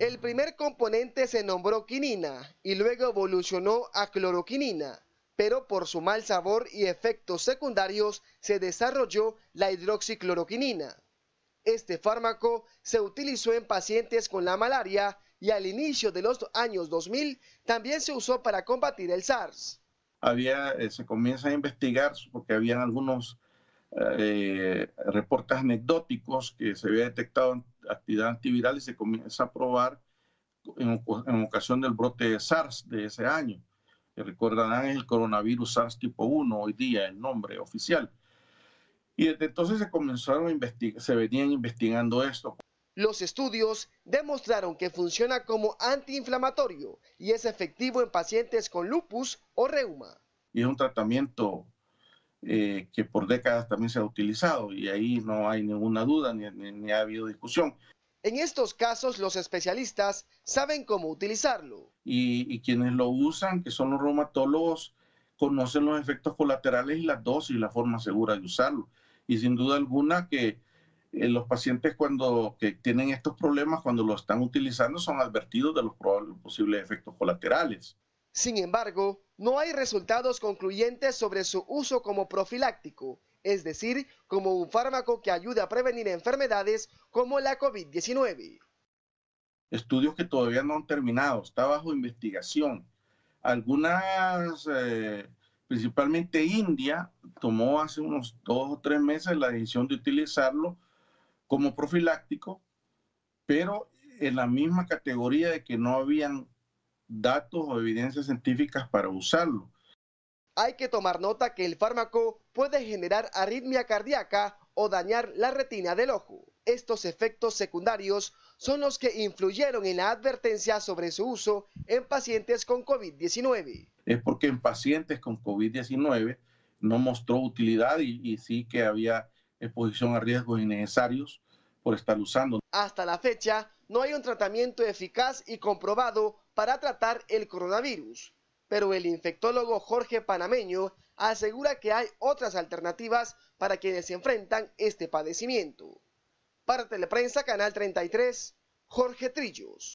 El primer componente se nombró quinina y luego evolucionó a cloroquinina, pero por su mal sabor y efectos secundarios se desarrolló la hidroxicloroquinina. Este fármaco se utilizó en pacientes con la malaria y al inicio de los años 2000 también se usó para combatir el SARS. Había, eh, se comienza a investigar porque habían algunos eh, reportes anecdóticos que se había detectado actividad antiviral y se comienza a probar en, ocasión del brote de SARS de ese año. Que eh, recordarán el coronavirus SARS tipo 1, hoy día el nombre oficial. Y desde entonces se comenzaron a investigar, se venían investigando esto. Los estudios demostraron que funciona como antiinflamatorio y es efectivo en pacientes con lupus o reuma. Y es un tratamiento eh, que por décadas también se ha utilizado y ahí no hay ninguna duda ni, ha habido discusión. En estos casos los especialistas saben cómo utilizarlo. Y, quienes lo usan, que son los reumatólogos, conocen los efectos colaterales y las dosis y la forma segura de usarlo. Y sin duda alguna que eh, los pacientes cuando que tienen estos problemas, cuando lo están utilizando, son advertidos de los posibles efectos colaterales. Sin embargo, no hay resultados concluyentes sobre su uso como profiláctico, es decir, como un fármaco que ayuda a prevenir enfermedades como la COVID-19. Estudios que todavía no han terminado, está bajo investigación. Algunas, eh, principalmente India, tomó hace unos dos o tres meses la decisión de utilizarlo como profiláctico, pero en la misma categoría de que no habían datos o evidencias científicas para usarlo. Hay que tomar nota que el fármaco puede generar arritmia cardíaca o dañar la retina del ojo. Estos efectos secundarios son los que influyeron en la advertencia sobre su uso en pacientes con COVID-19. Es porque en pacientes con COVID-19 no mostró utilidad y, y, sí que había exposición a riesgos innecesarios estar usando. Hasta la fecha, no hay un tratamiento eficaz y comprobado para tratar el coronavirus, pero el infectólogo Jorge Panameño asegura que hay otras alternativas para quienes se enfrentan este padecimiento. Para Teleprensa, Canal 33, Jorge Trillos.